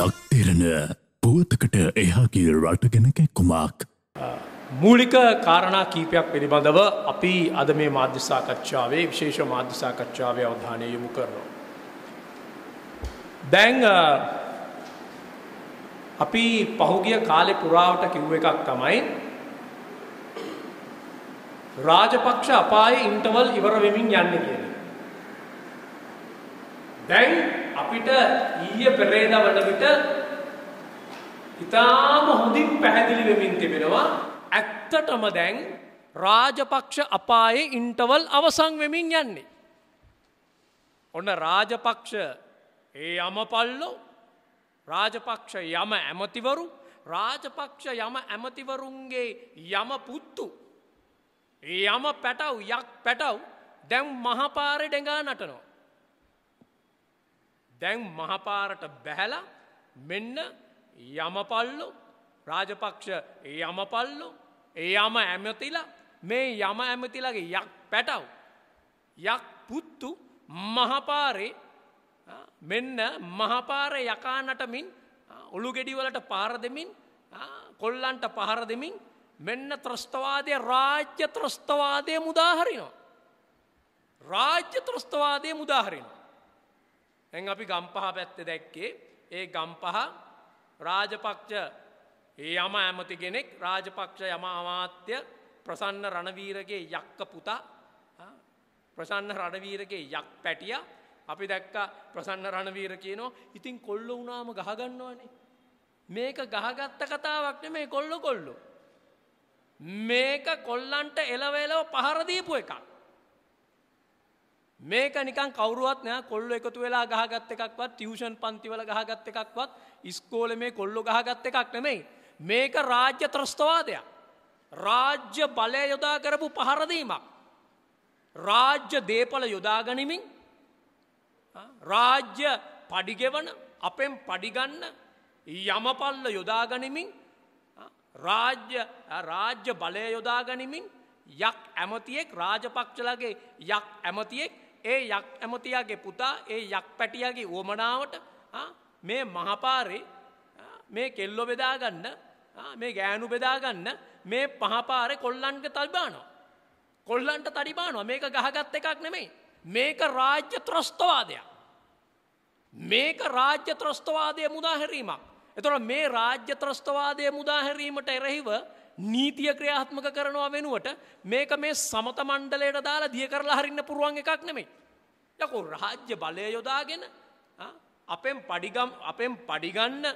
ලක්තෙරණ පුවතකට එහාගේ රටගෙන කැක්කුමක්. මූලික කාරණා කීපයක් පිළිබඳව අපි අද මේ මාධ්‍යසාකච්ඡාවේ විශේෂ මාධ්‍යසාකච්ඡාවේ අවධානය යොමු කරනවා. දැන් අපි පහුගිය කාලෙ පුරාවට කිව්ව එකක් තමයි රාජපක්ෂ අපායේ ඉන්ටවල් ඉවර වෙමින් යන්නේ කියන. දැන් අපිට ඊයේ පෙරේදා වන විට ඉතාම හොඳින් පැහැදිලි වෙමින් තිබෙනවා ඇත්තටම දැන් රාජපක්ෂ අපායේ ඉන්ටවල් අවසන් වෙමින් යන්නේ. ඔන්න රාජපක්ෂ ඒ යමපල්ලෝ රාජපක්ෂ යම ඇමතිවරු රාජපක්ෂ යම ඇමතිවරුන්ගේ යම පුත්තු. ඒ යම පැටව් යක් පැටව් දැම් මහපාරෙ ඩෙඟා නටනවා. දැන් මහපාරට බැහැලා මෙන්න යමපල්ලු රාජපක්ෂ යමපල්ලු ඒ යම ඇමතිලා මේ යම ඇමතිලගේ යක් පැටව්. යක් පුත්තු මහපාරේ මෙන්න මහපාර යකානටමින් ඔළු ගෙඩිවලට පාර දෙමින් කොල්ලන්ට පහර දෙමින් මෙන්න ත්‍රස්තවාදය රාජ්‍ය ත්‍රස්තවාදය මුදාහරිනවා. රාජ්‍ය ත්‍රස්තවාදය මුදාහරිනවා. ඇැන් අපි ගම්පහ පැත්ත දැක්කේ ඒ ගම්පහ රාජපක්ෂ ඒ යම ඇමති කෙනෙක් රාජපක්ෂ යම අමාත්‍ය ප්‍රසන්න රණවීරගේ යක්ක පුතා ප්‍රසන්න රණවීරගේ යක් පැටිය අපි දැක්ක ප්‍රසන්න රණවීර කියනෝ ඉතින් කොල්ල වුනාම ගහගන්නවනේ. මේක ගහගත්ත කතාවක් මේ කොල්ල කොල්ලු. මේක කොල්ලන්ට එලවෙලව පහරදීපු එකක්. මේක නිකන් කවරුවත් නෑ කොල්ල එකතු වෙලා ගහගත් එකක්වත් ටියවෂන් පන්තිවල ගහගත් එකක්වත් ඉස්කෝල මේ කොල්ලො ගහගත් එකක් නෙමෙයි. මේක රාජ්‍ය ත්‍රස්තවාදයක්. රාජ්‍ය බලය යොදා කරපු පහරදීමක්. රාජ්‍ය දේපල යොදාගනිමින් රාජ්‍ය පඩිගෙවන අපෙන් පඩිගන්න යමපල්ල යොදාගනිමින් රාජ්‍ය රාජ්‍ය බලය යොදාගනිමින් යක් ඇමතියෙක් රාජපක්ෂලගේ යක් ඇමතියෙක් ඒ යක් ඇමතියාගේ පුතා ඒ යක් පැටියගේ වුවමනාවට මේ මහපාරේ මේ කෙල්ලො බෙදාගන්න මේ ගෑනු බෙදාගන්න මේ පහපාරෙ කොල්ලන්ට තල්බානවා. කොල්ලන්ට තරිබානවා මේක ගහගත් එකක් නෙමෙයි. මේක රාජ්‍ය ත්‍රස්තවාදයක්. මේක රාජ්‍ය ත්‍රස්තවාදය මුදාහැරීමක්. එතොට මේ රාජ්‍ය ත්‍රස්තවාදය මුදාහැරීමට එරෙහිව නීතිය ක්‍රියාත්මක කරනවා වෙනුවට මේක මේ සමත මණ්ඩලයට දාලා දිය කරලා හරින්න පුරුවන් එකක් නෙමෙයි. යකෝ රාජ්‍ය බලය යොදාගෙන අපෙන් පඩිගම් අපෙන් පඩිගන්න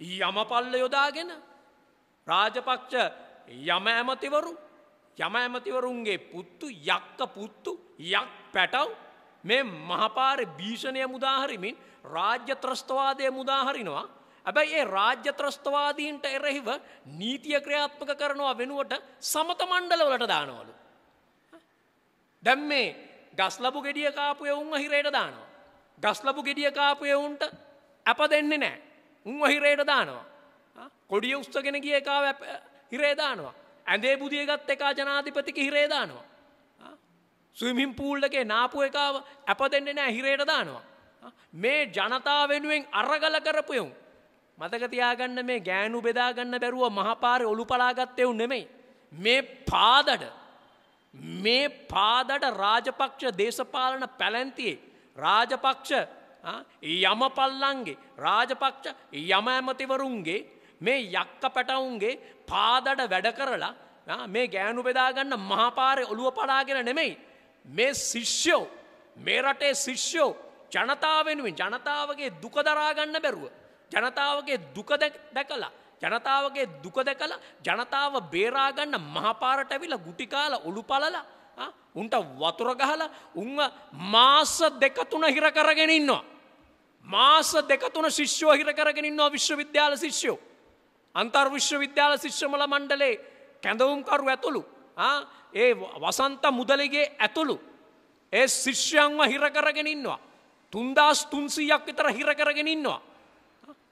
යමපල්ල යොදාගෙන රාජපක්ෂ යම ඇමතිවරු යම ඇමතිවරුන්ගේ පුත්තු යක්ක පුත්තු යක් පැටව් මේ මහපාර භීෂණය මුදාහරිමින් රාජ්‍ය ත්‍රස්තවාදය මුදාහරිනවා හැබැයි ඒ රාජ්‍ය ත්‍රස්තවාදීන්ට එරෙහිව නීතිය ක්‍රියාත්මක කරනවා වෙනුවට සමත මණ්ඩලවලට දානවලු. දැම් මේ ගස්ලබු ගෙඩිය කාපු එවුන්ව හිරයට දානවා. ගස්ලබු ගෙඩිය කාපු එවුන්ට ඇප දෙන්නේ නෑ. උන්ව හිරයට දානවා. කොඩිය උස්සගෙන ගිය එකාව හිරේදානවා. ඇඳේ බුදියගත් එකා ජනාධිපතික හිරේදානවා. සුවිමින් පූල්ලගේ නාපු එකාව ඇප දෙන්නේ නෑ හිරයට දානවා. මේ ජනතා වෙනුවෙන් අරගල කරපුයුම්. මතක තියාගන්න මේ ගෑනු බෙදා ගන්න බැරුව මහපාරේ ඔලු පලාගත්තේ උන් නෙමෙයි. මේ පාදඩ මේ පාදඩ රාජපක්ෂ දේශපාලන පැලැන්තියේ රාජපක්ෂ යමපල්ලන්ගේ රාජපක්ෂ යම ඇමතිවරුන්ගේ මේ යක්ක පැටවුන්ගේ පාදඩ වැඩ කරලා මේ ගෑනු බෙදාගන්න මහපාරය ඔළුව පලාගෙන නෙමෙයි. මේ ශිෂ්‍යෝ මේ රටේ ශිෂ්‍යෝ ජනතාවෙනුවෙන් ජනතාවගේ දුකදරාගන්න බැරුව. ජනතාවගේ දුක දැකලා ජනතාවගේ දුක දැකලා ජනතාව බේරා ගන්න මහපාරට ඇවිල්ලා ගුටි කාලා උළු පළලා උන්ට වතුර ගහලා උන්ව මාස දෙක තුන හිර කරගෙන ඉන්නවා මාස දෙක තුන ශිෂ්‍යෝ හිර කරගෙන ඉන්නවා විශ්වවිද්‍යාල ශිෂ්‍යෝ අන්තර් විශ්වවිද්‍යාල ශිෂ්‍යමල මණ්ඩලේ කැඳවුම්කරු ඇතුළු ඒ වසන්ත මුදලිගේ ඇතුළු ඒ ශිෂ්‍යයන්ව හිර කරගෙන ඉන්නවා තුන්දාස් තුන්සීයක් විතර හිර කරගෙන ඉන්නවා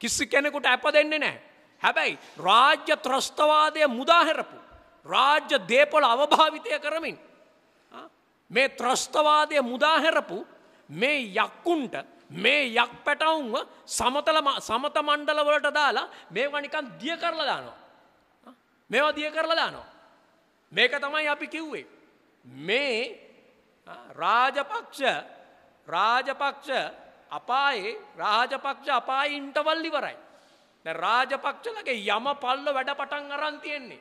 කිසි කෙනෙකුට ඇප දෙන්නේ නෑ. හැබැයි රාජ්‍ය ත්‍රස්තවාදය මුදාහැරපු. රාජ්‍ය දේපොල අවභාවිතය කරමින්. මේ ත්‍රස්තවාදය මුදාහැරපු මේ යක්කුන්ට මේ යක් පැටවුන්ව සමතල සමත මණ්ඩලවලට දාලා මේ වනිකන් දිය කරලා දානවා. මේවා දිය කරලා දානවා. මේක තමයි අපි කිව්වේ. මේ රාජපක්ෂ රාජපක්ෂ අපායේ රාජපක්ෂ අපායේ ඉන්ටවල් ඉවරයි. දැන් රාජපක්ෂලගේ යම පල්ල වැඩ පටන් අරන් තියෙන්නේ.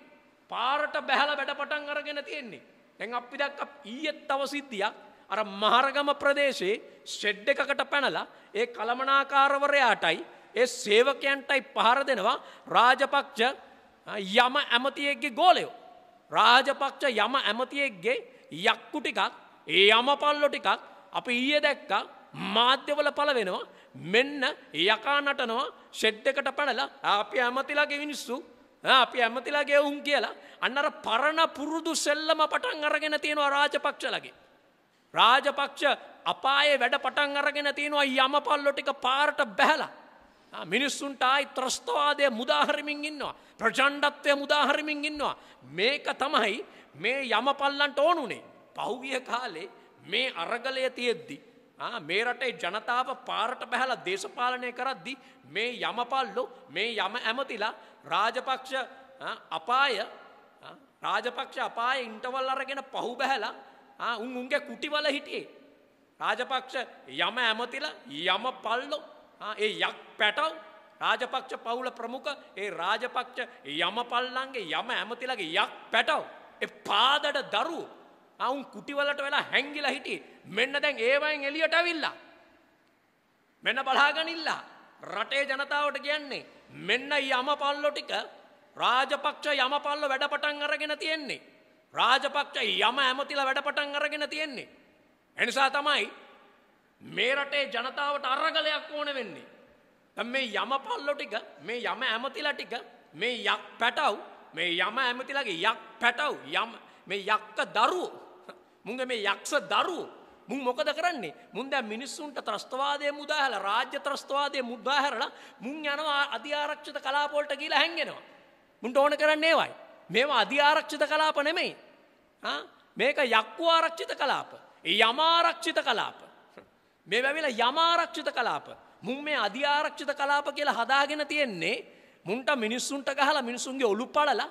පාරට බැහැලා වැඩ පටන් අරගෙන තියෙන්නේ. දැන් අපි දැක්ක ඊයේත් තව සිද්ධියක් අර මහරගම ප්‍රදේශයේ ෂෙඩ් එකකට පැනලා ඒ කලමනාකාරවරයාටයි ඒ සේවකයන්ටයි පහර දෙනවා රාජපක්ෂ යම ඇමතියෙක්ගේ ගෝලයෝ. රාජපක්ෂ යම ඇමතියෙක්ගේ යක්කු ටිකක් ඒ යම පල්ලො ටිකක් අපි ඊයේ දැක්කා මාධ්‍යවල පලවෙනවා මෙන්න යකා නටනවා ෂෙඩ් එකට පැනලා අපි ඇමතිලාගේ මිනිස්සු අපි ඇමතිලාගේ උන් කියලා අන්නර පරණ පුරුදු සෙල්ලම පටන් අරගෙන තියෙනවා රාජපක්ෂලගේ. රාජපක්ෂ අපායේ වැඩ පටන් අරගෙන තියෙනවා යමපල්ලො ටික පාරට බැහලා. මිනිස්සුන්ට ආයි ත්‍රස්තවාදය මුදාහරිමින් ඉන්නවා. ප්‍රජණ්ඩත්වය මුදාහරිමින් ඉන්නවා. මේක තමයි මේ යමපල්ලන්ට ඕනුනේ. පහුගිය කාලේ මේ අරගලය තියෙද්දිී. මේ රටේ ජනතාව පාරට බැහැලා දේශපාලනය කරද්දී මේ යමපල්ලු මේ යම ඇමතිලා රාජපක්ෂ අපාය රාජපක්ෂ අපාය ඉන්ටවල් අරගෙන පහු බැහැලා උන් උන්ගේ කුටිවල හිටියේ රාජපක්ෂ යම ඇමතිලා යම පල්ලෝ ඒ යක් පැටව් රාජපක්ෂ පවුල ප්‍රමුඛ ඒ රාජපක්ෂ යම පල්ලන්ගේ යම ඇමතිලගේ යක් පැටව් එ පාදට දරුවෝ අවුන් කුටිවලට වෙලා හැංගිලා හිටියේ. මෙන්න දැන් ඒවයින් එළියට අවිල්ලා. මෙන්න බලාගනිල්ලා. රටේ ජනතාවට කියන්නේ මෙන්න යමපල්ලෝ ටික රාජපක්ෂ යමපල්ලෝ වැඩපටන් අරගෙන තියෙන්නේ. රාජපක්ෂ යම ඇමතිලා වැඩපටන් අරගෙන තියෙන්නේ. එනිසා තමයි මේ රටේ ජනතාවට අරගලයක් ඕන වෙන්නේ. මේ යමපල්ලෝ ටික මේ යම ඇමතිලා ටික මේ යක් පැටව් මේ යම ඇමතිලාගේ යක් පැටව් යම මේ යක්ක දරුවෝ මුන්ගේ මේ යක්ෂ දරු මුන් මොකද කරන්නේ මුන් දැන් මිනිස්සුන්ට ත්‍රස්තවාදයේ මුදාහැරලා රාජ්‍ය ත්‍රස්තවාදයේ මුදාහැරලා මුන් යනවා අධිආරක්ෂිත කලාප වලට ගිහිලා හැංගෙනවා මුන්ට ඕන කරන්නේ ඒවයි මේවා අධිආරක්ෂිත කලාප නෙමෙයි ආ මේක යක්කු ආරක්ෂිත කලාප යම ආරක්ෂිත කලාප මේ වැවිලා යම ආරක්ෂිත කලාප මුන් මේ අධිආරක්ෂිත කලාප කියලා හදාගෙන තියෙන්නේ මුන්ට මිනිස්සුන්ට ගහලා මිනිසුන්ගේ ඔලු පළලා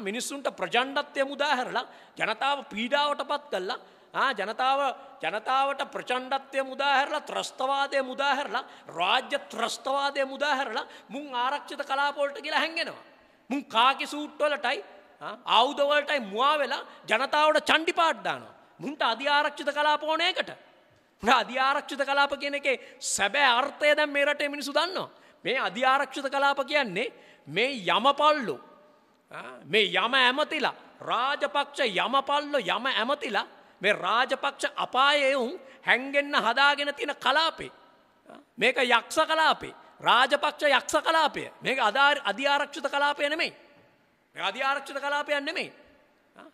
මිනිස්සුන්ට ප්‍රජණ්ඩත්වය මුදාහැරලා ජනතාව පීඩාවට පත් කල්ලා ජනතාව ජනතාවට ප්‍රචණ්ඩත්වය මුදාහැරලා ත්‍රස්තවාදය මුදාහැරලා රාජ්‍ය ත්‍රස්තවාදය මුදාහැරලා මුං ආරක්ෂිත කලාපොලට කියලා හැඟෙනවා. මුං කාකි සූට්වලටයි අවුදවලටයි මවා වෙලා ජනතාවට චණ්ඩි පාඩ්දානවා. මුන්ට අධ්‍යාරක්ෂිත කලාපෝනයකට. ට අධ්‍යාරක්ෂිත කලාප කෙනෙකේ සැබෑ අර්ථය දැම් මේ රටේ මිනිසු දන්නවා. මේ අධ්‍යාරක්ෂිත කලාප කියන්නේ මේ යමපල්ලු මේ යම ඇමතිලා රාජපක්ෂ යමපල්ලො යම ඇමතිලා මේ රාජපක්ෂ අපායවුන් හැන්ගෙන්න හදාගෙන තින කලාපේ. මේක යක්ෂ කලාපේ රාජපක්ෂ යක්ෂ කලාපය මේක අධාර අධ්‍යාරක්ෂිත කලාපය නෙමෙයි. අධ්‍යාරක්ෂිත කලාපයන් නෙමෙයි.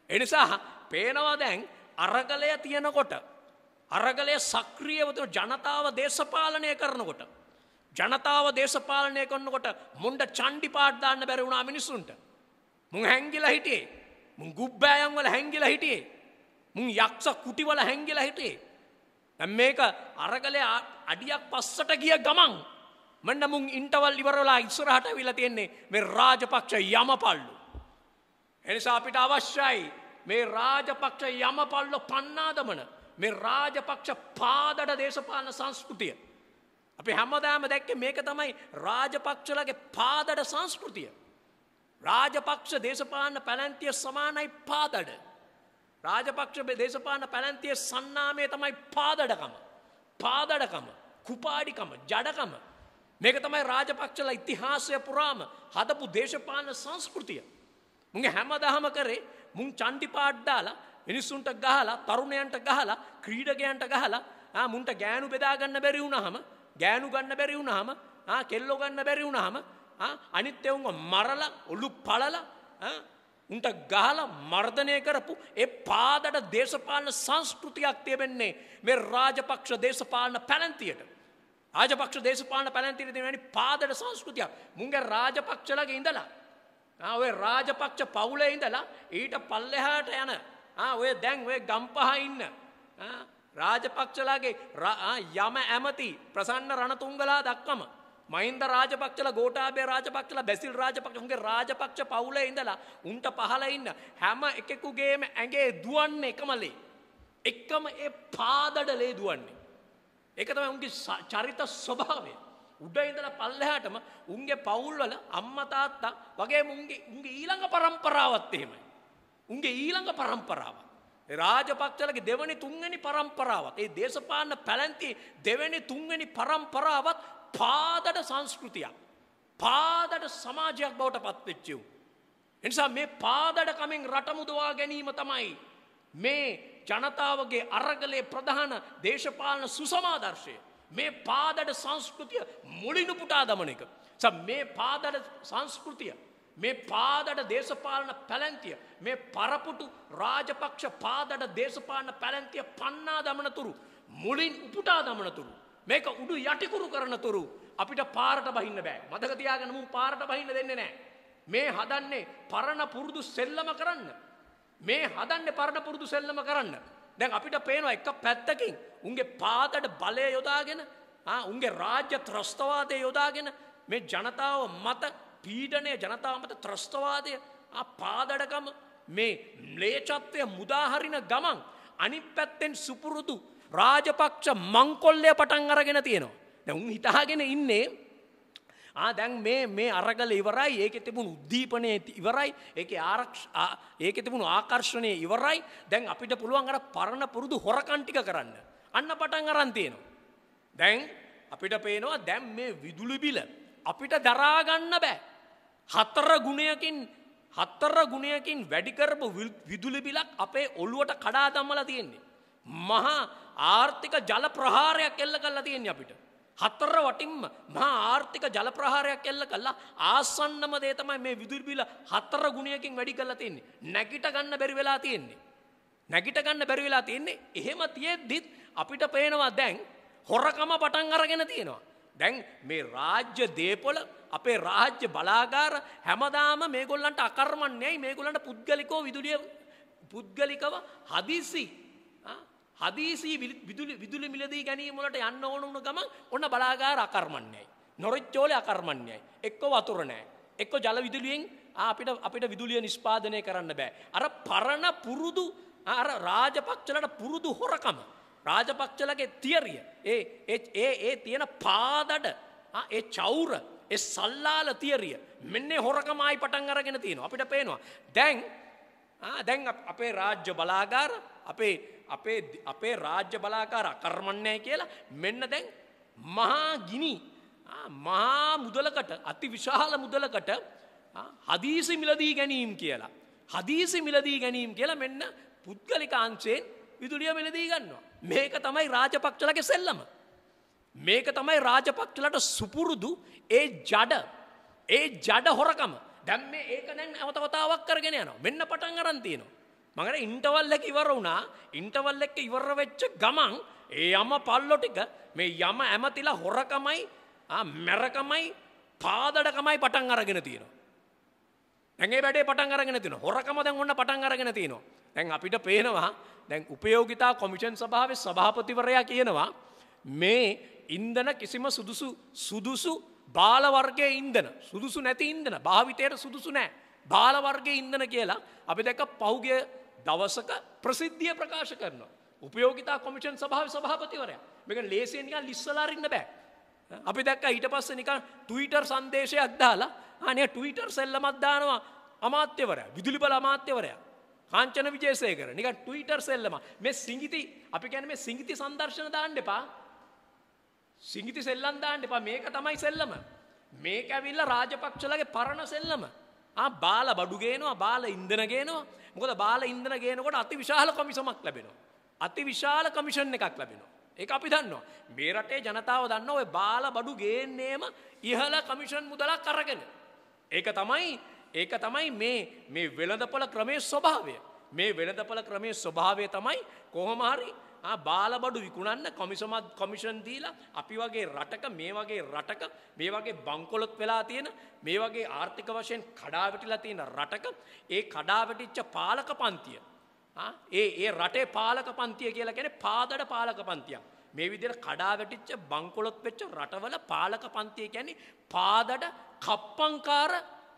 එනිසා පේනවා දැන් අරගලය තියෙනකොට. අරගලය සක්‍රියවතු ජනතාව දේශපාලනය කරනකොට. ජනතාව දේශපාලනය කරනකොට මුන්ඩ චණ්ඩි පාට්දාන්න බැරවුණා මිනිසුන්ට. මුං හැංගිලා හිටියේ. මුං ගුබ්බෑයන් වල හැංගිලා හිටියේ. මුං යක්ෂ කුටි වල හැංගිලා හිටියේ. දැන් මේක අරගලේ අඩියක් පස්සට ගිය ගමන් මන්න මුං ඉන්ටවල් ඉවරලා ඉස්සරහට ඇවිල්ලා තියෙන්නේ මේ රාජපක්ෂ යමපල්ලු. එනිසා අපිට අවශ්‍යයි මේ රාජපක්ෂ යමපල්ලු පන්නාදමන මේ රාජපක්ෂ පාදඩ දේශපාලන සංස්කෘතිය. අපි හැමදාම දැක්කේ මේක තමයි රාජපක්ෂලගේ පාදඩ සංස්කෘතිය. රාජපක්ෂ දේශපාලන පැලැන්තිය සමානයි පාදඩ. රාජපක්ෂ දේශපාලන පැලැන්තිය සන්නාමය තමයි පාදඩකම. පාදඩකම කුපාඩිකම ජඩකම. මේක තමයි රාජපක්ෂල ඉතිහාසය පුරාම හදපු දේශපාලන සංස්කෘතිය. මුගේ හැමදහම කරේ මුං චන්ටිපාඩ්ඩාලා මිනිස්සුන්ට ගහලා තරුණයන්ට ගහලා ක්‍රීඩකයන්ට ගහලා මුන්ට ගෑනු බෙදාගන්න බැරි වුණහම ගෑනු ගන්න බැරි වුණහම කෙල්ලෝ ගන්න බැරි වුණහම අනිත් එවුන්ව මරලා ඔලු පළලා උන්ට ගහලා මර්ධනය කරපු ඒ පාදට දේශපාලන සංස්කෘතියක් තියෙන්නේ මේ රාජපක්ෂ දේශපාලන පැලැන්තියට. රාජපක්ෂ දේශපාලන පැලැන්තියට දෙන වැනි පාදට සංස්කෘතියක්. මුංගේ රාජපක්ෂලගේ ඉඳලා. ආ ඔය රාජපක්ෂ පවුලේ ඉඳලා ඊට පල්ලෙහාට යන ආ ඔය දැන් ඔය ගම්පහ ඉන්න ආ රාජපක්ෂලාගේ යම ඇමති ප්‍රසන්න රණතුංගලා දක්වම මහින්ද රාජපක්ෂලා ගෝඨාභය රාජපක්ෂලා බැසිල් රාජපක්ෂ උන්ගේ රාජපක්ෂ පවුලේ ඉඳලා උන්ට පහළ ඉන්න හැම එකෙකුගේම ඇඟේ දුවන්නේ එකමලේ එකම ඒ පාදඩලේ දුවන්නේ ඒක තමයි උන්ගේ චරිත ස්වභාවය උඩ ඉඳලා පල්ලෙහාටම උන්ගේ පවුල්වල අම්මා තාත්තා වගේ උන්ගේ උන්ගේ ඊළඟ પરම්පරාවත් එහෙමයි උන්ගේ ඊළඟ પરම්පරාවත් රාජපක්ෂලගේ දෙවනි තුන්වැනි પરම්පරාවත් ඒ දේශපාලන පැලැන්ති දෙවැනි තුන්වැනි પરම්පරාවත් පාදට සංස්කෘතියක්. පාදට සමාජයක් බවට පත්වෙච්චෙව්. එනිසා මේ පාදට කමෙන් රටමුදවා ගැනීම තමයි. මේ ජනතාවගේ අරගලේ ප්‍රධාන දේශපාලන සුසමාදර්ශය. මේ පාදට සංස්කෘතිය මුලිනු පුටා දමන එක. ස මේ පාදට සංස්කෘතිය මේ පාදට දේශපාලන පැලැන්තිය මේ පරපුටු රාජපක්ෂ පාදට දේශපාලන පැලැන්තිය පන්නා දමනතුරු මුලින් උපුටා දමනතුරු මේක උඩු යටිකුරු කරන තුරු අපිට පාරට බහින්න බෑ. මතක තියාගන්න මුන් පාරට බහින්න දෙන්නේ නැහැ. මේ හදන්නේ පරණ පුරුදු සෙල්ලම කරන්න. මේ හදන්නේ පරණ පුරුදු සෙල්ලම කරන්න. දැන් අපිට පේනවා එක පැත්තකින් උන්ගේ පාතට බලය යොදාගෙන ආ උන්ගේ රාජ්‍ය ත්‍රස්තවාදය යොදාගෙන මේ ජනතාව මත පීඩනය ජනතාව මත ත්‍රස්තවාදය ආ පාදඩකම මේ ම්ලේචත්වය මුදාහරින ගමන් අනිත් පැත්තෙන් සුපුරුදු රාජපක්ෂ මංකොල්ලය පටන් අරගෙන තියෙනවා. දැන් හිතාගෙන ඉන්නේ ආ දැන් මේ මේ අරගල ඉවරයි ඒකෙ තිබුණු උද්දීපනයේ ඉවරයි ඒකේ ආරක්ෂා ඒකෙ තිබුණු ආකර්ෂණය ඉවරයි දැන් අපිට පුළුවන් අර පරණ පුරුදු හොරකම් ටික කරන්න අන්න පටන් අරන් තියෙනවා දැන් අපිට පේනවා දැන් මේ විදුලි බිල අපිට දරා ගන්න බෑ හතර ගුණයකින් හතර ගුණයකින් වැඩි කරපු විදුලි බිලක් අපේ ඔළුවට කඩා දමලා තියෙන්නේ මහා ආර්ථික ජල ප්‍රහාරයක් එල්ල කල්ලා තියෙන් අපිට. හතර වටින්ම මහා ආර්ථික ජල ප්‍රහාරයක් එල්ල කල්ලා ආසන්නම දේ තමයි මේ විදුල්බිල හතර ගුණයකින් වැඩි කරලා තියෙන්නේ. නැගිට ගන්න බැරි වෙලා තියෙන්නේ. නැගිට ගන්න බැරි වෙලා තියෙන්නේ. එහෙම තියෙද්දිත් අපිට පේනවා දැන් හොරකම පටන් අරගෙන තියෙනවා. දැන් මේ රාජ්‍ය දේපොළ අපේ රාජ්‍ය බලාගාර හැමදාම මේගොල්ලන්ට අකර්මන්නේයි මේගොල්ලන්ට පුද්ගලිකව විදුලිය පුද්ගලිකව හදිසි හදීසි විදුලි විදුලි මිලදී ගැනීම වලට යන්න ඕන වුණ ගමන් ඔන්න බලාගාර අකර්මණ්‍යයි. නොරොච්චෝලේ අකර්මණ්‍යයි. එක්ක වතුර නැහැ. එක්ක ජල විදුලියෙන් අපිට අපිට විදුලිය නිෂ්පාදනය කරන්න බෑ. අර පරණ පුරුදු අර රාජපක්ෂලට පුරුදු හොරකම. රාජපක්ෂලගේ තියරිය. ඒ ඒ ඒ තියෙන පාදඩ ඒ චෞර ඒ සල්ලාල තියරිය මෙන්නේ හොරකමයි පටන් අරගෙන තියෙනවා. අපිට පේනවා. දැන් දැන් අපේ රාජ්‍ය බලාගාර අපේ අපේ අපේ රාජ්‍ය බලාකාර අකර්මන්නේ කියලා මෙන්න දැන් මහා ගිනි මහා මුදලකට අති විශාල මුදලකට හදීසි මිලදී ගැනීම් කියලා. හදීසි මිලදී ගැනීම් කියලා මෙන්න පුද්ගලිකාංශයෙන් විදුලිය මිලදී ගන්නවා. මේක තමයි රාජපක්ෂලගේ සෙල්ලම. මේක තමයි රාජපක්ෂලට සුපුරුදු ඒ ජඩ ඒ ජඩ හොරකම දැම් මේ ඒක දැන් අවතවතාවක් කරගෙන යනවා මෙන්න පටන් අරන් තියෙනවා මඟර ඉන්ටවල් එක ඉවර වුණා ඉන්ටවල් එක ඉවර වෙච්ච ගමන් ඒ යම පල්ලො ටික මේ යම ඇමතිලා හොරකමයි මැරකමයි පාදඩකමයි පටන් අරගෙන තියෙනවා. දැන් ඒ වැඩේ පටන් අරගෙන තියෙනවා. හොරකම දැන් ඔන්න පටන් අරගෙන තියෙනවා. දැන් අපිට පේනවා දැන් උපයෝගිතා කොමිෂන් සභාවේ සභාපතිවරයා කියනවා මේ ඉන්ධන කිසිම සුදුසු සුදුසු බාල වර්ගයේ ඉන්ධන සුදුසු නැති ඉන්ධන භාවිතයට සුදුසු නැහැ බාල වර්ගයේ ඉන්ධන කියලා අපි දැක්ක පහුගිය දවසක ප්‍රසිද්ධිය ප්‍රකාශ කරනවා. උපයෝගිතා කොමිෂන් සභාව සභාපතිවරය මේක ලේසියෙන් නිකන් ලිස්සලාරින්න බෑ. අපි දැක්ක ඊට පස්සේ නිකන් ට්විටර් සංදේශයක් දාලා අනේ ට්විටර් සෙල්ලමක් දානවා අමාත්‍යවරයා විදුලි බල අමාත්‍යවරයා කාංචන විජේසේකර නිකන් ට්විටර් සෙල්ලම මේ සිංගිති අපි කියන්නේ මේ සිංගිති සංදර්ශන දාන්න එපා. සිංගිති සෙල්ලම් දාන්න එපා මේක තමයි සෙල්ලම. මේක ඇවිල්ලා රාජපක්ෂලගේ පරණ සෙල්ලම. ආ බාල බඩු ගේනවා බාල ඉන්ධන ගේනවා මොකද බාල ඉන්ධන ගේනකොට අතිවිශාල කමිසමක් ලැබෙනවා අතිවිශාල කමිෂන් එකක් ලැබෙනවා ඒක අපි දන්නවා මේ රටේ ජනතාව දන්නවා ඔය බාල බඩු ගේන්නේම ඉහළ කමිෂන් මුදලක් අරගෙන ඒක තමයි ඒක තමයි මේ මේ වෙළඳපොළ ක්‍රමයේ ස්වභාවය මේ වෙළඳපොළ ක්‍රමයේ ස්වභාවය තමයි කොහොම හරි ආ බාලබඩු විකුණන්න කොමිසමත් කොමිෂන් දීලා අපි වගේ රටක මේ වගේ රටක මේ වගේ බංකොලොත් වෙලා තියෙන මේ වගේ ආර්ථික වශයෙන් කඩාවැටිලා තියෙන රටක ඒ කඩාවැටිච්ච පාලක පන්තිය ඒ ඒ රටේ පාලක පන්තිය කියලා කියන්නේ පාදඩ පාලක පන්තියක්. මේ විදිහට කඩාවැටිච්ච බංකොලොත් වෙච්ච රටවල පාලක පන්තිය කියන්නේ පාදඩ කප්පංකාර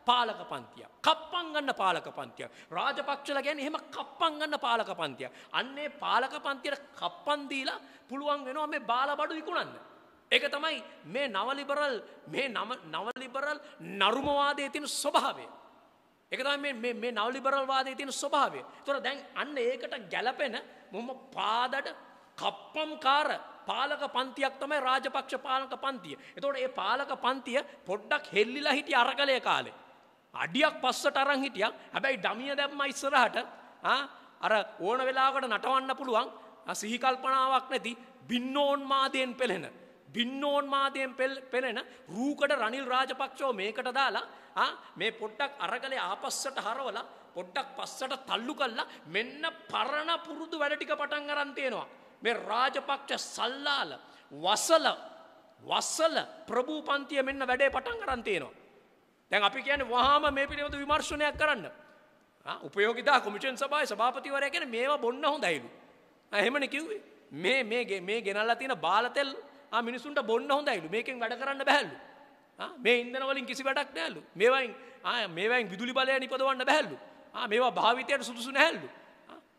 පාලක පන්තියක්. කප්පම් ගන්න පාලක පන්තියක්. රාජපක්ෂලා කියන්නේ එහෙම කප්පම් ගන්න පාලක පන්තියක්. අන්නේ පාලක පන්තියට කප්පම් දීලා පුළුවන් වෙනවා මේ බාලබඩු විකුණන්න. ඒක තමයි මේ නව ලිබරල් මේ නව ලිබරල් නරුමවාදයේ තියෙන ස්වභාවය. ඒක තමයි මේ මේ නව ලිබරල් වාදයේ තියෙන ස්වභාවය. ඒතොර දැන් අන්න ඒකට ගැළපෙන මොම පාදඩ කප්පම්කාර පාලක පන්තියක් තමයි රාජපක්ෂ පාලක පන්තිය. එතකොට මේ පාලක පන්තිය පොඩ්ඩක් හෙල්ලිලා හිටිය අරගලයේ කාලේ. අඩියක් පස්සට අරන් හිටිය හැබැයි ඩමිය දැම්ම ඉස්සරහට අර ඕන වෙලාකට නටවන්න පුළුවන් සිහිකල්පනාවක් නැති බින්නෝන් මාදයෙන් පෙළෙන. බින්නෝන් මාදයෙන් පෙළෙන රූකට රනිල් රාජපක්ෂෝ මේකට දාලා මේ පොට්ටක් අරගලේ ආපස්සට හරවලා පොඩ්ඩක් පස්සට තල්ලු කල්ලා මෙන්න පරණ පුරුදු වැඩටික පටන් අරන්තියෙනවා. මේ රාජපක්ෂ සල්ලාල වසල වසල ප්‍රභූ පන්තිය මෙන්න වැඩේ පටන් කරන්තියෙනවා. දැන් අපි කියන්නේ වහාම මේ පිළිබඳ විමර්ශනයක් කරන්න. උපයෝගිතා කොමිෂන් සභාවේ සභාපතිවරයා කියන්නේ මේවා බොන්න හොඳයිලු. එහෙමනේ කිව්වේ. මේ මේ මේ ගෙනල්ලා තියෙන බාලතෙල් ආ මිනිසුන්ට බොන්න හොඳයිලු. මේකෙන් වැඩ කරන්න බෑලු. මේ ඉන්ධන වලින් කිසි වැඩක් නෑලු. මේවායින් ආ මේවායින් විදුලි බලය නිපදවන්න බෑලු. ආ මේවා භාවිතයට සුදුසු නෑලු.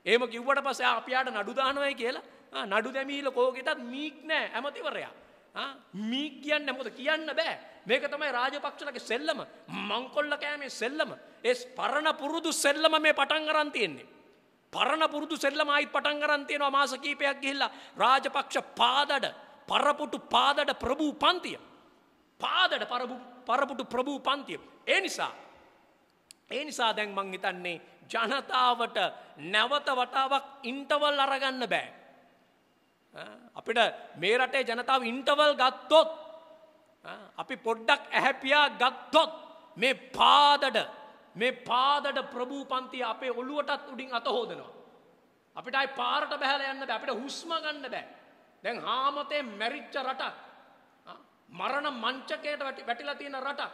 එහෙම කිව්වට පස්සේ අපි ආට නඩු දානවයි කියලා නඩු දැමීල කෝකෙටත් මීක් නෑ ඇමතිවරයා. මී කියන්න මොද කියන්න බෑ මේක තමයි රාජපක්ෂලගේ සෙල්ලම මංකොල්ල කෑමේ සෙල්ලම ඒ පරණ පුරුදු සෙල්ලම මේ පටන් අරන් තියෙන්නේ පරණ පුරුදු සෙල්ලම ආයිත් පටන් අරන් තියෙනවා මාස කීපයක් ගිහිල්ලා රාජපක්ෂ පාදඩ පරපුටු පාදඩ ප්‍රභූ පන්තිය පාදඩ පරපුටු ප්‍රභූ පන්තිය ඒ නිසා ඒ නිසා දැන් මං හිතන්නේ ජනතාවට නැවත වතාවක් ඉන්ටවල් අරගන්න බෑ අපිට මේ රටේ ජනතාව ඉන්ටවල් ගත්තොත් අපි පොඩ්ඩක් ඇහැපියා ගත්තොත් මේ පාදඩ මේ පාදඩ ප්‍රභූ පන්ති අපේ ඔළුවටත් උඩින් අතහෝදනවා. අපිට අයි පාරට බැහල යන්න බෑ අපිට හුස්ම ගන්න බෑ. දැන් හාමතේ මැරිච්ච රටක් මරණ මංචකයට වැටිලා තියෙන රටක්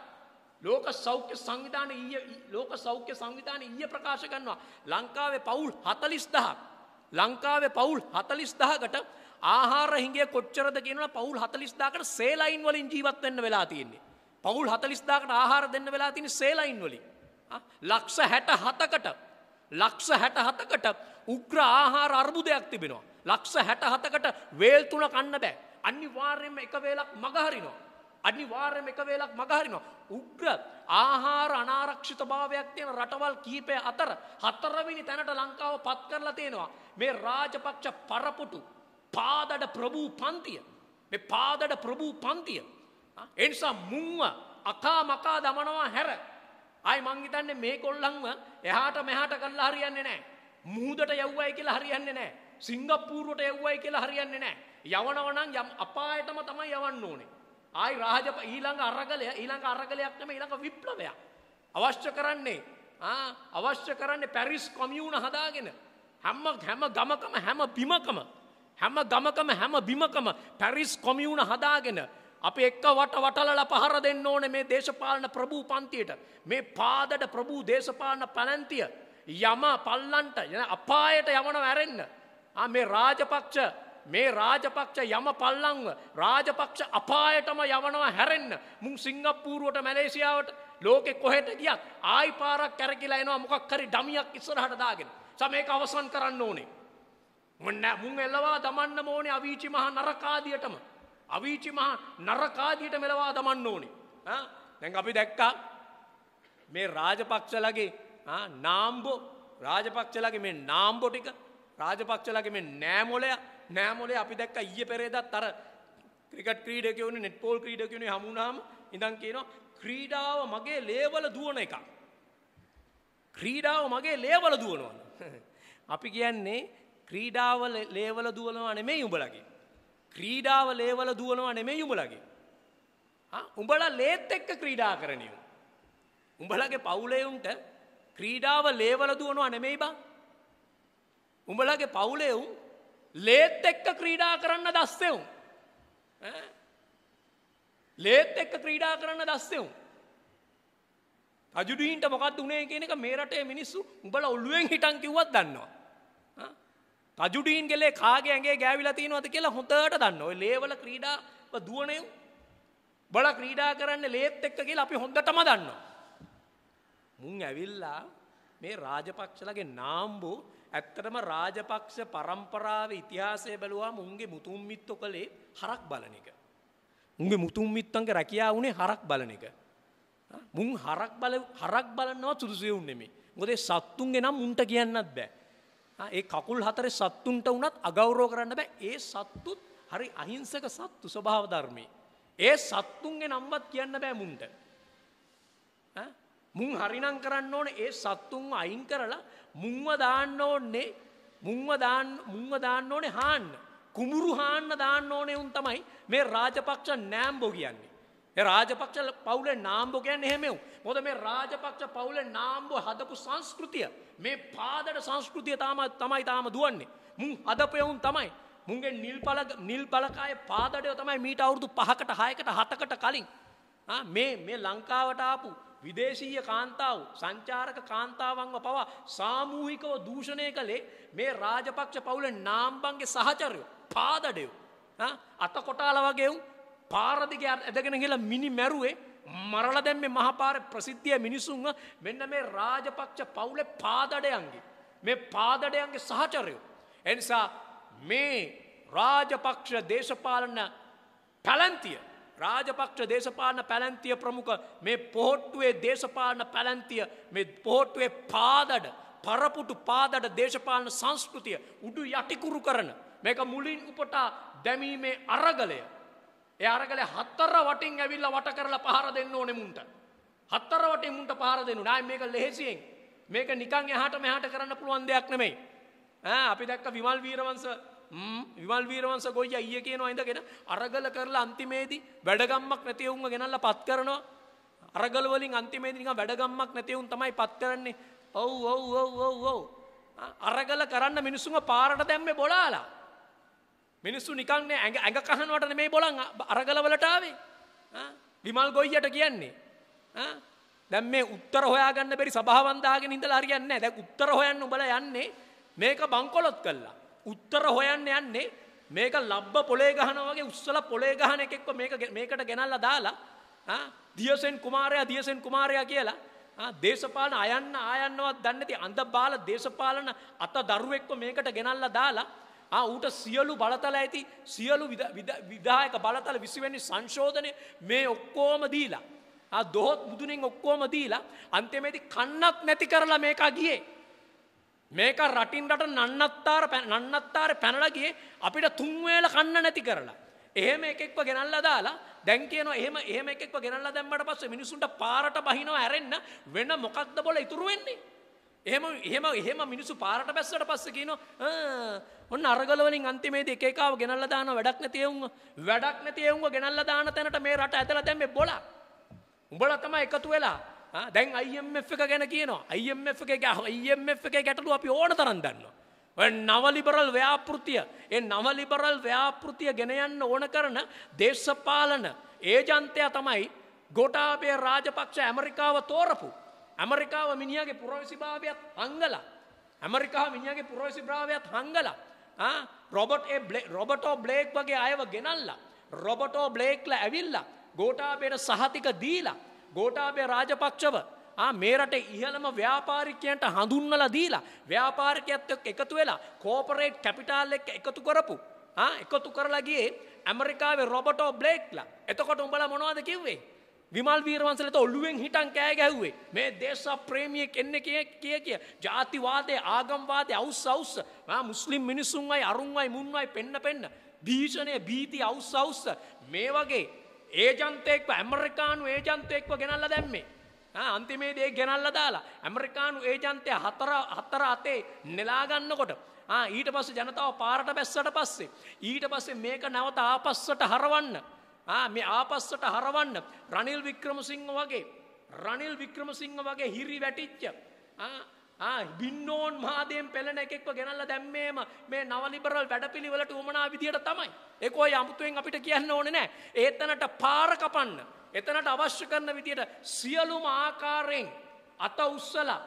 ලෝක සෞඛ්‍ය සංවිධාන ඊයේ ලෝක සෞඛ්‍ය සංවිධාන ඊයේ ප්‍රකාශ කරනවා ලංකාවේ පවුල් 40000ක් ලංකාවේ පවුල් 40000කට ආහාර හිගේ කොච්චරද කියනවා පවුල් 40000කට සේලයින් වලින් ජීවත් වෙන්න වෙලා තියෙන්නේ. පවුල් 40000කට ආහාර දෙන්න වෙලා තියෙන්නේ සේලයින් වලින්. ලක්ෂ 67කට ලක්ෂ 67කට උග්‍ර ආහාර අර්බුදයක් තිබෙනවා. ලක්ෂ 67කට වේල් තුන කන්න බෑ. අනිවාර්යයෙන්ම එක වේලක් මගහරිනවා. අනිවාර්යයෙන්ම එක වේලක් මගහරිනවා. උග්‍ර ආහාර අනාරක්ෂිතභාවයක් තියෙන රටවල් කීපය අතර හතරවෙනි තැනට ලංකාව පත් කරලා තියෙනවා. මේ රාජපක්ෂ පරපුටු පාදඩ ප්‍රභූ පන්තිය. මෙ පාදඩ ප්‍රභූ පන්තිය. එනිසා මුංව අකා මකා දමනවා හැර. අයි මංහිතන්නේ මේ කොල්ලංව එහාට මෙහාට කල්ලා හරියන්නේ නෑ. මුහදට යව්වයි කියලා හරියන්නේ නෑ. සිංගප්පූරුවට යව්වයි කියලා හරියන්නේ නෑ. යවනවනං යම් අපායටම තමයි යවන්න ඕනේ. ආයි රාජප ඊළඟ අරගලය ඊළඟ අරගලයක් නෙමෙයි ඊළඟ විප්ලවයක්. අවශ්‍ය කරන්නේ අවශ්‍ය කරන්නේ පැරිස් කොමියුන හදාගෙන හැම හැම ගමකම හැම බිමකම හැම ගමකම හැම බිමකම පැරිස් කොමියුණ හදාගෙන අපි එක්ක වට වටලල පහර දෙන්න ඕන මේ දේශපාලන ප්‍රභූ පන්තියට මේ පාදට ප්‍රභූ දේශපාලන පැනැන්තිය යම පල්ලන්ට යන අපායට යමන වැරෙන්න මේ රාජපක්ෂ මේ රාජපක්ෂ යම පල්ලංව රාජපක්ෂ අපායටම යවනවා හැරෙන්න මුං සිංගප්පූරුවට මැලේසියාවට ලෝකෙ කොහෙට ගියක් ආයි පාරක් කැරකිලා එනවා මොකක් හරි ඩමියක් ඉස්සරහට දාගෙන සමේක අවසන් කරන්න ඕනේ ඔන්න මුන් එල්ලවා දමන්න ඕනේ අවීචි මහා නරකාදියටම. අවීචි මහා නරකාදියට මෙලවා දමන්න ඕනේ. ආ දැන් අපි දැක්කා මේ රාජපක්ෂලගේ ආ නාම්බෝ රාජපක්ෂලගේ මේ නාම්බෝ ටික රාජපක්ෂලගේ මේ නෑමොලය නෑමොලේ අපි දැක්ක ඊයේ පෙරේදත් අර ක්‍රිකට් ක්‍රීඩකයෝනේ නෙට්බෝල් ක්‍රීඩකයෝනේ හමුුණාම ඉඳන් කියනවා ක්‍රීඩාව මගේ ලේවල දුවන එකක්. ක්‍රීඩාව මගේ ලේවල දුවනවා. අපි කියන්නේ ක්‍රීඩාව ලේවල දුවනවා නෙමෙයි උඹලගේ. ක්‍රීඩාව ලේවල දුවනවා නෙමෙයි උඹලගේ. ආ උඹලා ලේත් එක්ක ක්‍රීඩා කරනියු. උඹලගේ පවුලේ උන්ට ක්‍රීඩාව ලේවල දුවනවා නෙමෙයි බං. උඹලගේ පවුලේ උන් ලේත් එක්ක ක්‍රීඩා කරන්න දස්සේ උන්. ඈ ලේත් එක්ක ක්‍රීඩා කරන්න දස්සේ උන්. රජුඩීන්ට මොකක්ද උනේ කියන එක මේ රටේ මිනිස්සු උඹලා ඔළුවෙන් හිටන් කිව්වත් දන්නවා. රජුඩීන් කෙලේ කාගේ ඇඟේ ගෑවිලා තියෙනවද කියලා හොඳට දන්න. ඔය ලේවල ක්‍රීඩා දුවණයෝ බල ක්‍රීඩා කරන්නේ ලේත් එක්ක කියලා අපි හොඳටම දන්නවා. මුන් ඇවිල්ලා මේ රාජපක්ෂලගේ නාම්බු ඇත්තටම රාජපක්ෂ පරම්පරාවේ ඉතිහාසය බැලුවා මුන්ගේ මුතුන් මිත්තෝ කලේ හරක් බලන එක. මුන්ගේ මුතුන් මිත්තන්ගේ රැකියාව උනේ හරක් බලන එක. මුන් හරක් බල හරක් බලන්නවත් සුදුසු වුනේ නෙමෙයි. මොකද සත්තුන්ගේ නම් මුන්ට කියන්නත් බෑ. ඒ කකුල් හතරේ සත්තුන්ට වුණත් අගෞරව කරන්න බෑ. ඒ සත්තුත් හරි අහිංසක සත්තු ස්වභාව ධර්මයේ. ඒ සත්තුන්ගේ නම්වත් කියන්න බෑ මුන්ට. මුං හරිනම් කරන්න ඕනේ ඒ සත්තුන් අයින් කරලා මුංව දාන්න ඕනේ මුංව දාන්න මුංව දාන්න ඕනේ හාන්න. කුඹුරු හාන්න දාන්න ඕනේ උන් තමයි මේ රාජපක්ෂ නෑම්බෝ කියන්නේ. ඒ රාජපක්ෂ පවුලේ නාම්බෝ කියන්නේ එහෙමෙව්. මොකද මේ රාජපක්ෂ පවුලේ නාම්බෝ හදපු සංස්කෘතිය මේ පාදඩ සංස්කෘතිය තාම තමයි තාම දුවන්නේ. මුන් හදපෙවුන් තමයි. මුන්ගේ නිල්පල නිල්පලකායේ පාදඩය තමයි මීට අවුරුදු 5කට 6කට 7කට කලින් මේ මේ ලංකාවට ආපු විදේශීය කාන්තාව සංචාරක කාන්තාවන්ව පවා සාමූහිකව දූෂණය කළේ මේ රාජපක්ෂ පවුලේ නාම්බන්ගේ සහචරයෝ පාදඩයෝ අත කොටාලා වගේ උන් පාරදිග ඇදගෙන කියලා මිනි මැරුවේ මරල දැම්මේ මහපාර ප්‍රසිද්ධිය මිනිසුන්ව මෙන්න මේ රාජපක්ෂ පවුලේ පාදඩයන්ගේ මේ පාදඩයන්ගේ සහචරයෝ එනිසා මේ රාජපක්ෂ දේශපාලන පැලන්තිය රාජපක්ෂ දේශපාලන පැලන්තිය ප්‍රමුඛ මේ පොහොට්ටුවේ දේශපාලන පැලන්තිය මේ පොහොට්ටුවේ පාදඩ පරපුටු පාදඩ දේශපාලන සංස්කෘතිය උඩු යටිකුරු කරන මේක මුලින් උපටා දැමීමේ අරගලය ඒ අරගලේ හතර වටින් ඇවිල්ලා වට කරලා පහර දෙන්න ඕනේ මුන්ට. හතර වටින් මුන්ට පහර දෙන්න. නෑ මේක ලෙහෙසියෙන්. මේක නිකන් එහාට මෙහාට කරන්න පුළුවන් දෙයක් නෙමෙයි. ඈ අපි දැක්ක විමල් වීරවංශ විමල් වීරවංශ ගොයියා ඊයේ කියනවා ඉඳගෙන අරගල කරලා අන්තිමේදී වැඩගම්මක් නැති වුන්ව ගෙනල්ලා පත් කරනවා. අරගල වලින් අන්තිමේදී නිකන් වැඩගම්මක් නැති වුන් තමයි පත් කරන්නේ. ඔව් ඔව් ඔව් ඔව් ඔව්. අරගල කරන්න මිනිස්සුන්ව පාරට දැම්මේ බොලාලා. මිනිස්සු නිකන් නෑ ඇඟ ඇඟ කහනවට නෙමෙයි බොලන් අරගලවලට ආවේ. විමල් ගොයියට කියන්නේ. දැන් මේ උත්තර හොයාගන්න බැරි සභාවන් දාගෙන ඉඳලා හරියන්නේ නෑ. දැන් උත්තර හොයන්න උඹලා යන්නේ මේක බංකොලොත් කළා. උත්තර හොයන්න යන්නේ මේක ලබ්බ පොලේ ගහනවා වගේ උස්සලා පොලේ ගහන එකෙක්ව මේක මේකට ගෙනල්ලා දාලා දියසෙන් කුමාරයා දියසෙන් කුමාරයා කියලා දේශපාලන අයන්න ආයන්නවත් දන්නේ නැති අඳ බාල දේශපාලන අත දරුවෙක්ව මේකට ගෙනල්ලා දාලා ඌට සියලු බලතල ඇති සියලු විදායක බලතල විසිවැනි සංශෝධනය මේ ඔක්කෝම දීලා. දොහොත් බුදුනෙන් ඔක්කෝම දීලා අන්තිමේති කන්නත් නැති කරලා මේකා ගියේ. මේක රටින් රට නන්නත්තාර නන්නත්තාර පැනලගේ අපිට තුන්වේල කන්න නැති කරලා. එහෙම එකෙක්ව ගෙනල්ල දාලා දැන් කියනවා එහෙම එහෙම එකෙක්ව ගෙනල්ලා දැම්මට පස්සේ මිනිසුන්ට පාරට බහිනව ඇරෙන්න වෙන මොකක්ද බොල ඉතුරු වෙන්නේ එහෙම එහෙම එහෙම මිනිස්සු පාරට බැස්සට පස්සේ කියනවා ඔන්න අරගල වලින් අන්තිමේදී එක එකව ගෙනල්ලා දාන වැඩක් නැති එවුන්ව වැඩක් නැති එවුන්ව ගෙනල්ලා දාන තැනට මේ රට ඇදලා දැම්මේ බොලා උඹලා තමයි එකතු වෙලා දැන් IMF එක ගැන කියනවා IMF එකේ IMF එකේ ගැටලුව අපි ඕන තරම් දන්නවා නවලිබරල් ව්‍යාපෘතිය ඒ නවලිබරල් ව්‍යාපෘතිය ගෙන යන්න ඕන කරන දේශපාලන ඒජන්තයා තමයි ගොටාබේ රාජපක්ෂ ඇමරිකාව තෝරපු ඇමරිකාව මිනිියගේ පුරවිසිභාවයක් හංගලා. ඇමරිකා මිනිියගේ පුරවිසිභාවයක් හංගලා. රොබට් රොබටෝ බ්ලේක් වගේ අයව ගෙනල්ලා. රොබටෝ බ්ලේක්ල ඇවිල්ලා ගෝටාබේට සහතික දීලා. ගෝටාබේ රාජපක්ෂව මේරට ඉහළම ව්‍යාපාරිකයන්ට හඳුන්නල දීලා ව්‍යාපාරිකයක්ත් එකතු වෙලා කෝපරේට් කැපිටාල් එක් එකතු කරපු. එකතු කරලගේ ඇමරිකාවේ රොබටෝ බ්ලේක්ලා එතකොට උඹල මොනවාද කිව්වේ. විමල් වීරවංශලට ඔළුවෙන් හිටන් කෑ ගැහුවේ මේ දේශ ප්‍රේමියෙක් එන්නේ කිය කිය කිය ජාතිවාදයේ ආගම්වාදයේ අවුස් අවුස් මා මුස්ලිම් මිනිසුන්වයි අරුන්වයි මුන්වයි පෙන්න පෙන්න භීෂණය බීති අවුස් අවුස් මේ වගේ ඒජන්තයෙක්ව ඇමරිකානු ඒජන්තයෙක්ව ගෙනල්ලා දැම්මේ ආ අන්තිමේදී ඒ ගෙනල්ලා දාලා ඇමරිකානු ඒජන්තය හතර හතර අතේ නෙලා ගන්නකොට ආ ඊට පස්සේ ජනතාව පාරට බැස්සට පස්සේ ඊට පස්සේ මේක නැවත ආපස්සට හරවන්න මේ ආපස්සට හරවන්න රනිල් වික්‍රමසිංහ වගේ රනිල් වික්‍රමසිංහ වගේ හිරි වැටිච්ච බින්නෝන් මාදයෙන් පෙළෙන එකෙක්ව ගෙනල්ල දැම්මේම මේ නවලිබරල් වැඩපිළිවලට උමනා විදියට තමයි ඒකෝ අමුතුවෙන් අපිට කියන්න ඕන නෑ ඒතනට පාර කපන්න එතනට අවශ්‍ය කරන විදියට සියලුම ආකාරයෙන් අත උස්සලා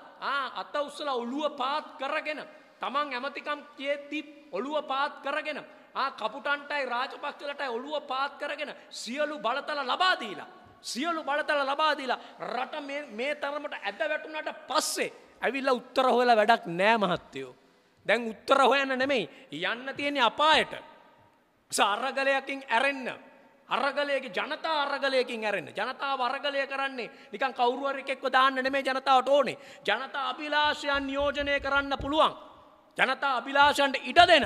අත උස්සලා ඔළුව පාත් කරගෙන තමන් ඇමතිකම් කියද්දි ඔළුව පාත් කරගෙන ආ කපුටන්ටයි රාජපක්ෂලටයි ඔළුව පාත් කරගෙන සියලු බලතල ලබා දීලා සියලු බලතල ලබා දීලා රට මේ මේ තරමට ඇද වැටුණාට පස්සේ ඇවිල්ලා උත්තර හොයලා වැඩක් නෑ මහත්තයෝ. දැන් උත්තර හොයන්න නෙමෙයි යන්න තියෙන්නේ අපායට. සාරගලයකින් ඇරෙන්න අරගලයක ජනතා අරගලයකින් ඇරෙන්න ජනතාව අරගලය කරන්නේ නිකන් කවුරුවරෙක් එක්ව දාන්න නෙමේ ජනතාවට ඕනේ ජනතා අභිලාෂයන් නියෝජනය කරන්න පුළුවන් ජනතා අභිලාෂයන්ට ඉඩ දෙන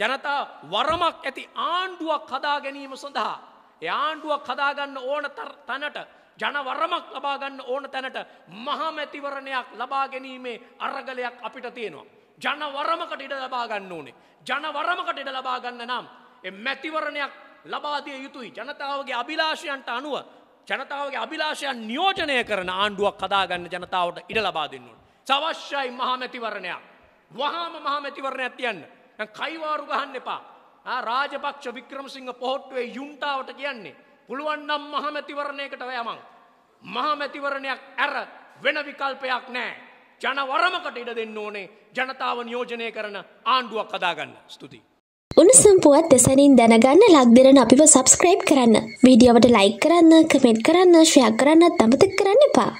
ජනතා වරමක් ඇති ආණ්ඩුවක් හදා ගැනීම සඳහා. ඒ ආණ්ඩුවක් හදාගන්න ඕන තැනට ජනවරමක් ලබාගන්න ඕන තැනට මහමැතිවරණයක් ලබා ගැනීමේ අරගලයක් අපිට තියෙනවා. ජනවරමකට ඉඩ ලබාගන්න ඕනේ. ජනවරමකට ඉඩ ලබාගන්න නම්. මැතිවරණයක් ලබාදිය යුතුයි ජනතාවගේ අභිලාෂයන්ට අනුව ජනතාවගේ අභිලාෂයන් නියෝජනය කරන ආණ්ඩුවක් හදාගන්න ජනතාවට ඉඩ ලබා දෙන්නුන්. සවශ්‍යයි මහමැතිවරණයක්. වහාම මහමැතිවරණයක් තියන්න. කයිවාරු ගහන්න එපා රාජපක්ෂ වික්‍රමසිංහ පොහොට්ටුවේ යුන්ටාවට කියන්නේ පුළුවන්නම් මහමැතිවරණයකට වයමං. මහමැතිවරණයක් ඇර වෙන විකල්පයක් නෑ. ජනවරමකට ඉඩ දෙන්න ඕනේ ජනතාව නියෝජනය කරන ආණ්ඩුවක් කදාගන්න ස්තුතියි. උණුසම්පුවත් දෙසනින් දැනගන්න ලක්දරන අපිව සබස්ක්‍රයිබ් කරන්න. වීඩියෝවට ලයි කරන්න කමෙන්ට් කරන්න ශ්‍රයක් කරන්නත් අමතක් කරන්න එපා.